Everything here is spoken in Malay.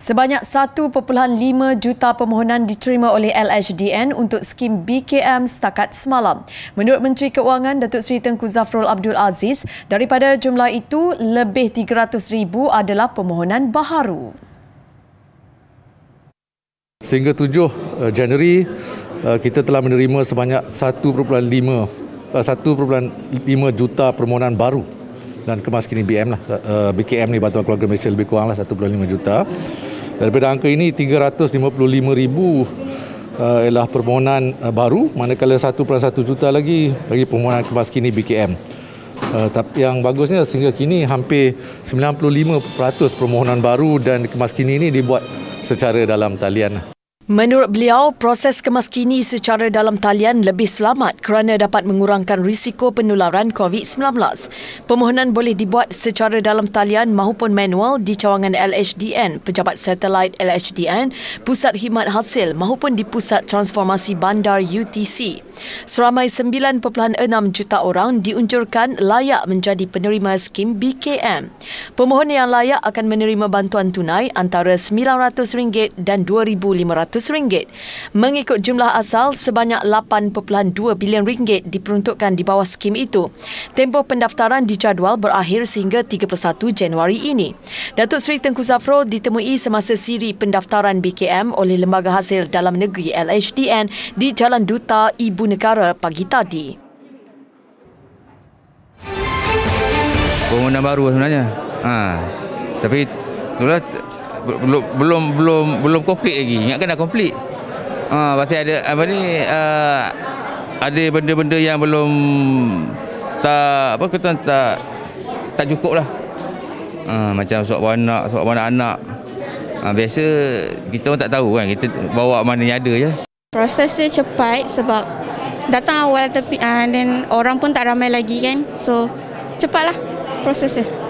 Sebanyak 1.5 juta permohonan diterima oleh LHDN untuk skim BKM setakat semalam. Menurut Menteri Keuangan Datuk Seri Tengku Zafrul Abdul Aziz, daripada jumlah itu lebih 300 ribu adalah permohonan baharu. Sehingga 7 eh, Januari, eh, kita telah menerima sebanyak 1.5 1.5 eh, juta permohonan baru dan kemas kini BM lah eh, eh, BKM ni bantuan keluarga Malaysia lebih kurang lah 1.5 juta daripada angka ini 355 ribu uh, ialah permohonan uh, baru manakala 1.1 juta lagi bagi permohonan kemas kini BKM uh, tapi yang bagusnya sehingga kini hampir 95% permohonan baru dan kemas kini ini dibuat secara dalam talian lah. Menurut beliau, proses kemaskini secara dalam talian lebih selamat kerana dapat mengurangkan risiko penularan COVID-19. Permohonan boleh dibuat secara dalam talian maupun manual di cawangan LHDN, Pejabat Satelit LHDN, Pusat Himat Hasil maupun di Pusat Transformasi Bandar UTC. Seramai 9.6 juta orang diunjurkan layak menjadi penerima skim BKM. Pemohon yang layak akan menerima bantuan tunai antara RM900 dan RM2,500. Mengikut jumlah asal, sebanyak 8.2 bilion ringgit diperuntukkan di bawah skim itu. Tempoh pendaftaran dijadual berakhir sehingga 31 Januari ini. Datuk Seri Tengku Zafrul ditemui semasa siri pendaftaran BKM oleh Lembaga Hasil Dalam Negeri LHDN di Jalan Duta Ibu Ibu Negara pagi tadi. Pembangunan baru sebenarnya. Ha. Tapi itulah belum belum belum belum komplit lagi. Ingat kena komplit. Ha, masih ada apa ni uh, ada benda-benda yang belum tak apa kata tak tak cukup lah. Ha, macam sok warna sok warna anak. Ha, biasa kita orang tak tahu kan kita bawa mana yang ada je. Proses dia cepat sebab datang awal tapi, uh, then orang pun tak ramai lagi kan so cepatlah prosesnya